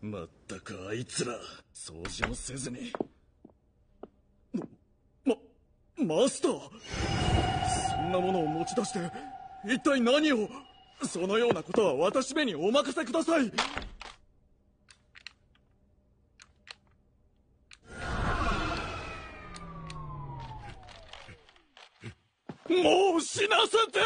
まったくあいつら掃除もせずにまマスターそんなものを持ち出して一体何をそのようなことは私めにお任せくださいもう死なせて！